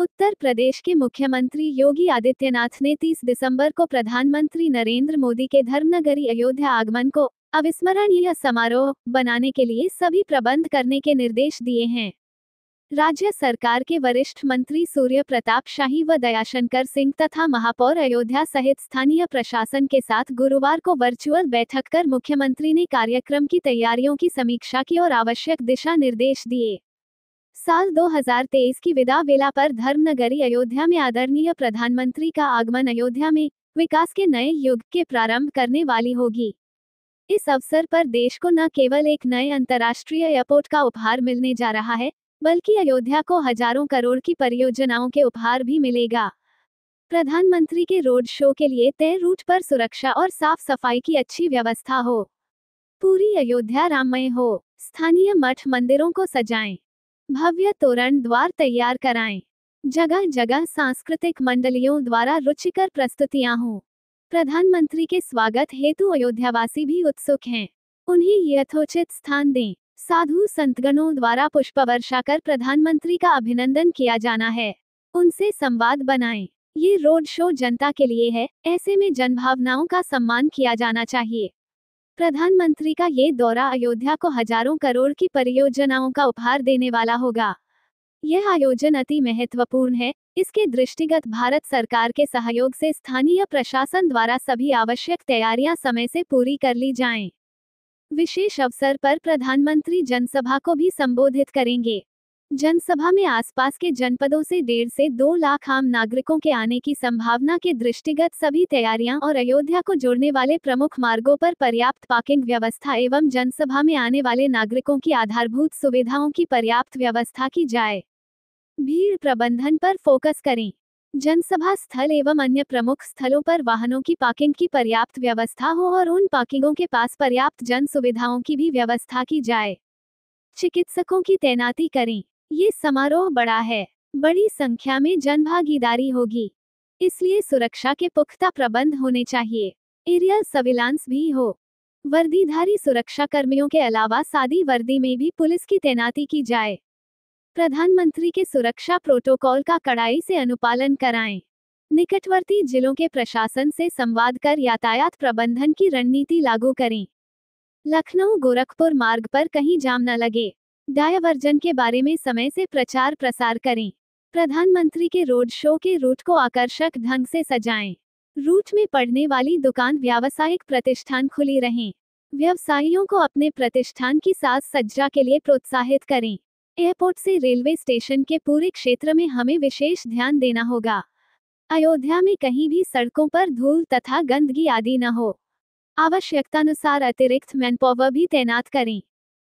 उत्तर प्रदेश के मुख्यमंत्री योगी आदित्यनाथ ने 30 दिसंबर को प्रधानमंत्री नरेंद्र मोदी के धर्मनगरी अयोध्या आगमन को अविस्मरणीय समारोह बनाने के लिए सभी प्रबंध करने के निर्देश दिए हैं राज्य सरकार के वरिष्ठ मंत्री सूर्य प्रताप शाही व दयाशंकर सिंह तथा महापौर अयोध्या सहित स्थानीय प्रशासन के साथ गुरुवार को वर्चुअल बैठक कर मुख्यमंत्री ने कार्यक्रम की तैयारियों की समीक्षा की और आवश्यक दिशा निर्देश दिए साल 2023 की विदा वेला पर धर्मनगरी अयोध्या में आदरणीय प्रधानमंत्री का आगमन अयोध्या में विकास के नए युग के प्रारंभ करने वाली होगी इस अवसर पर देश को न केवल एक नए अंतर्राष्ट्रीय एयरपोर्ट का उपहार मिलने जा रहा है बल्कि अयोध्या को हजारों करोड़ की परियोजनाओं के उपहार भी मिलेगा प्रधानमंत्री के रोड शो के लिए तय रूट पर सुरक्षा और साफ सफाई की अच्छी व्यवस्था हो पूरी अयोध्या राममय हो स्थानीय मठ मंदिरों को सजाएं भव्य तोरण द्वार तैयार कराएं जगह जगह सांस्कृतिक मंडलियों द्वारा रुचिकर प्रस्तुतियां हों प्रधानमंत्री के स्वागत हेतु अयोध्यावासी भी उत्सुक हैं उन्हें यथोचित स्थान दें साधु संतगणों द्वारा पुष्प वर्षा कर प्रधानमंत्री का अभिनंदन किया जाना है उनसे संवाद बनाएं ये रोड शो जनता के लिए है ऐसे में जनभावनाओं का सम्मान किया जाना चाहिए प्रधानमंत्री का ये दौरा अयोध्या को हजारों करोड़ की परियोजनाओं का उपहार देने वाला होगा यह आयोजन अति महत्वपूर्ण है इसके दृष्टिगत भारत सरकार के सहयोग से स्थानीय प्रशासन द्वारा सभी आवश्यक तैयारियां समय से पूरी कर ली जाएं। विशेष अवसर पर प्रधानमंत्री जनसभा को भी संबोधित करेंगे जनसभा में आसपास के जनपदों से डेढ़ से दो लाख आम नागरिकों के आने की संभावना के दृष्टिगत सभी तैयारियां और अयोध्या को जोड़ने वाले प्रमुख मार्गों पर पर्याप्त पार्किंग व्यवस्था एवं जनसभा में आने वाले नागरिकों की आधारभूत सुविधाओं की पर्याप्त व्यवस्था की जाए भीड़ प्रबंधन पर फोकस करें जनसभा स्थल एवं अन्य प्रमुख स्थलों पर वाहनों की पार्किंग की पर्याप्त व्यवस्था हो और उन पार्किंगों के पास पर्याप्त जन सुविधाओं की भी व्यवस्था की जाए चिकित्सकों की तैनाती करें ये समारोह बड़ा है बड़ी संख्या में जनभागीदारी होगी इसलिए सुरक्षा के पुख्ता प्रबंध होने चाहिए एरियल सर्विलांस भी हो वर्दीधारी सुरक्षा कर्मियों के अलावा सादी वर्दी में भी पुलिस की तैनाती की जाए प्रधानमंत्री के सुरक्षा प्रोटोकॉल का कड़ाई से अनुपालन कराएं निकटवर्ती जिलों के प्रशासन से संवाद कर यातायात प्रबंधन की रणनीति लागू करें लखनऊ गोरखपुर मार्ग पर कहीं जाम न लगे डायवर्जन के बारे में समय से प्रचार प्रसार करें प्रधानमंत्री के रोड शो के रूट को आकर्षक ढंग से सजाएं। रूट में पड़ने वाली दुकान व्यावसायिक प्रतिष्ठान खुली रहें व्यवसायियों को अपने प्रतिष्ठान की साज सज्जा के लिए प्रोत्साहित करें एयरपोर्ट से रेलवे स्टेशन के पूरे क्षेत्र में हमें विशेष ध्यान देना होगा अयोध्या में कहीं भी सड़कों पर धूल तथा गंदगी आदि न हो आवश्यकतानुसार अतिरिक्त मैनपावर भी तैनात करें